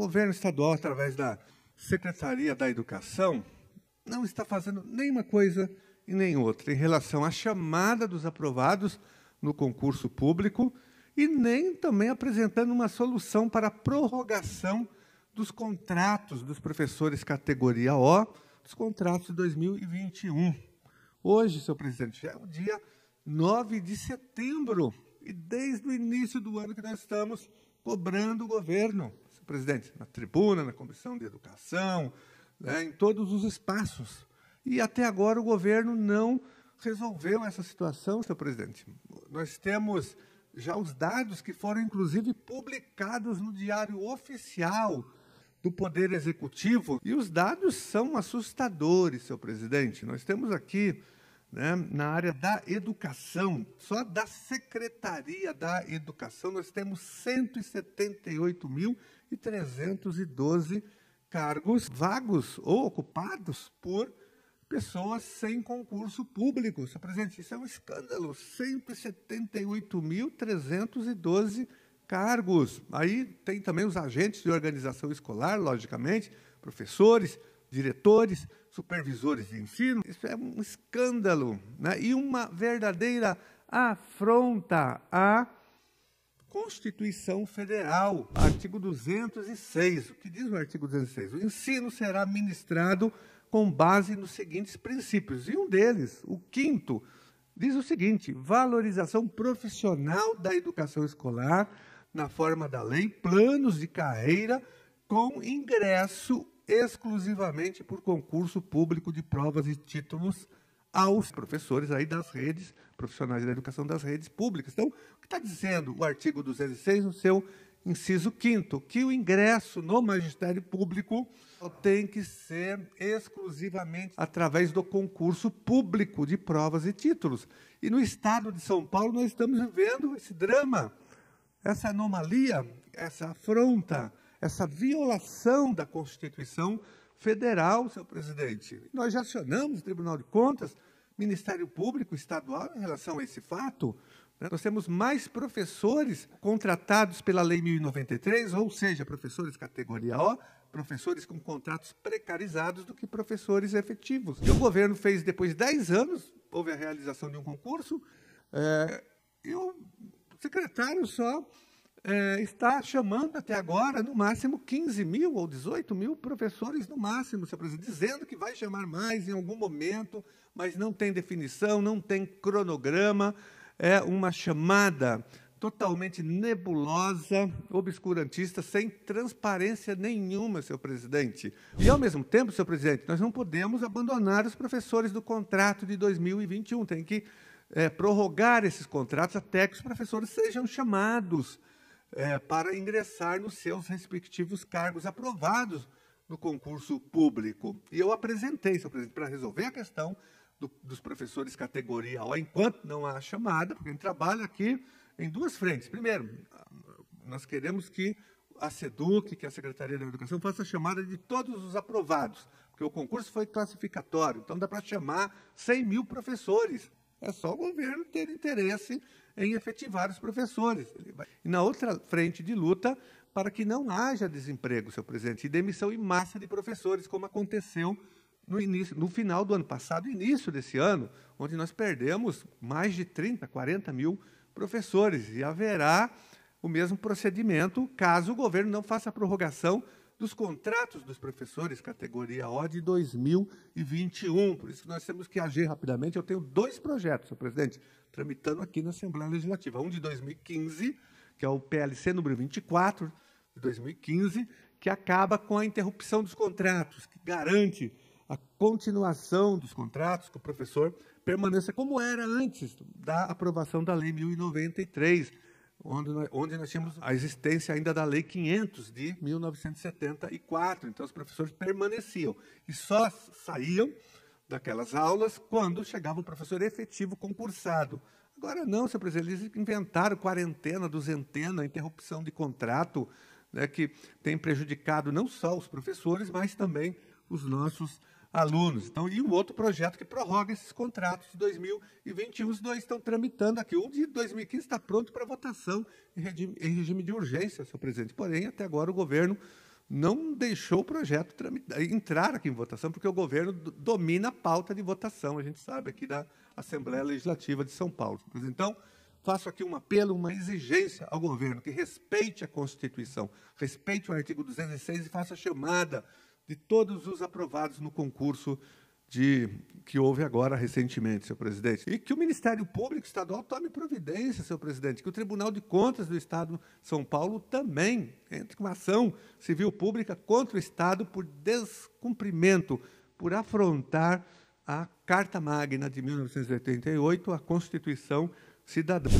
governo estadual, através da Secretaria da Educação, não está fazendo nenhuma coisa e nem outra em relação à chamada dos aprovados no concurso público e nem também apresentando uma solução para a prorrogação dos contratos dos professores categoria O, dos contratos de 2021. Hoje, senhor presidente, é o dia 9 de setembro e desde o início do ano que nós estamos cobrando o governo presidente, na tribuna, na comissão de educação, né, em todos os espaços. E até agora o governo não resolveu essa situação, senhor presidente. Nós temos já os dados que foram inclusive publicados no Diário Oficial do Poder Executivo, e os dados são assustadores, senhor presidente. Nós temos aqui né? Na área da educação, só da Secretaria da Educação, nós temos 178.312 cargos vagos ou ocupados por pessoas sem concurso público. Isso, presidente, isso é um escândalo. 178.312 cargos. Aí tem também os agentes de organização escolar, logicamente, professores, diretores, supervisores de ensino. Isso é um escândalo né? e uma verdadeira afronta à Constituição Federal, artigo 206. O que diz o artigo 206? O ensino será ministrado com base nos seguintes princípios. E um deles, o quinto, diz o seguinte: valorização profissional da educação escolar na forma da lei, planos de carreira com ingresso exclusivamente por concurso público de provas e títulos aos professores aí das redes, profissionais da educação das redes públicas. Então, o que está dizendo o artigo 206 no seu inciso 5 que o ingresso no magistério público tem que ser exclusivamente através do concurso público de provas e títulos. E no estado de São Paulo nós estamos vivendo esse drama, essa anomalia, essa afronta essa violação da Constituição Federal, seu presidente. Nós já acionamos o Tribunal de Contas, Ministério Público Estadual em relação a esse fato. Nós temos mais professores contratados pela Lei 1093, ou seja, professores categoria O, professores com contratos precarizados do que professores efetivos. E o governo fez, depois de 10 anos, houve a realização de um concurso, é, e o secretário só é, está chamando até agora, no máximo, 15 mil ou 18 mil professores, no máximo, senhor presidente, dizendo que vai chamar mais em algum momento, mas não tem definição, não tem cronograma, é uma chamada totalmente nebulosa, obscurantista, sem transparência nenhuma, seu presidente. E, ao mesmo tempo, senhor presidente, nós não podemos abandonar os professores do contrato de 2021, tem que é, prorrogar esses contratos até que os professores sejam chamados é, para ingressar nos seus respectivos cargos aprovados no concurso público. E eu apresentei, senhor presidente, para resolver a questão do, dos professores categoria O, enquanto não há chamada, porque a gente trabalha aqui em duas frentes. Primeiro, nós queremos que a SEDUC, que é a Secretaria da Educação, faça a chamada de todos os aprovados, porque o concurso foi classificatório, então dá para chamar 100 mil professores é só o governo ter interesse em efetivar os professores. E na outra frente de luta, para que não haja desemprego, seu presidente, e demissão em massa de professores, como aconteceu no, início, no final do ano passado, início desse ano, onde nós perdemos mais de 30, 40 mil professores. E haverá o mesmo procedimento caso o governo não faça a prorrogação dos contratos dos professores, categoria O de 2021. Por isso que nós temos que agir rapidamente. Eu tenho dois projetos, senhor presidente, tramitando aqui na Assembleia Legislativa. Um de 2015, que é o PLC número 24 de 2015, que acaba com a interrupção dos contratos, que garante a continuação dos contratos que o professor permaneça como era antes da aprovação da Lei 1093 onde nós, onde nós tínhamos a existência ainda da Lei 500 de 1974. Então, os professores permaneciam e só saíam daquelas aulas quando chegava o professor efetivo concursado. Agora não, senhor presidente, eles inventaram quarentena, duzentena, interrupção de contrato, né, que tem prejudicado não só os professores, mas também os nossos alunos. Então, e um outro projeto que prorroga esses contratos de 2021. Os dois estão tramitando aqui. Um de 2015 está pronto para votação em regime, em regime de urgência, senhor presidente. Porém, até agora o governo não deixou o projeto tramitar, entrar aqui em votação, porque o governo domina a pauta de votação, a gente sabe, aqui da Assembleia Legislativa de São Paulo. Então, faço aqui um apelo, uma exigência ao governo que respeite a Constituição, respeite o artigo 206 e faça a chamada de todos os aprovados no concurso de que houve agora recentemente, senhor presidente, e que o Ministério Público Estadual tome providência, senhor presidente, que o Tribunal de Contas do Estado de São Paulo também entre com uma ação civil pública contra o Estado por descumprimento, por afrontar a Carta Magna de 1988, a Constituição Cidadã.